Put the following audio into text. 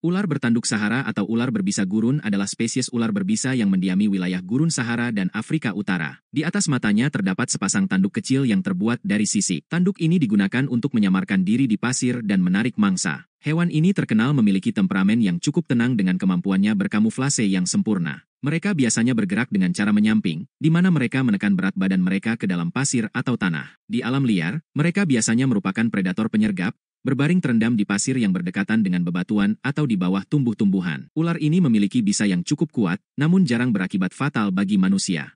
Ular bertanduk Sahara atau ular berbisa gurun adalah spesies ular berbisa yang mendiami wilayah gurun Sahara dan Afrika Utara. Di atas matanya terdapat sepasang tanduk kecil yang terbuat dari sisik. Tanduk ini digunakan untuk menyamarkan diri di pasir dan menarik mangsa. Hewan ini terkenal memiliki temperamen yang cukup tenang dengan kemampuannya berkamuflase yang sempurna. Mereka biasanya bergerak dengan cara menyamping, di mana mereka menekan berat badan mereka ke dalam pasir atau tanah. Di alam liar, mereka biasanya merupakan predator penyergap, berbaring terendam di pasir yang berdekatan dengan bebatuan atau di bawah tumbuh-tumbuhan. Ular ini memiliki bisa yang cukup kuat, namun jarang berakibat fatal bagi manusia.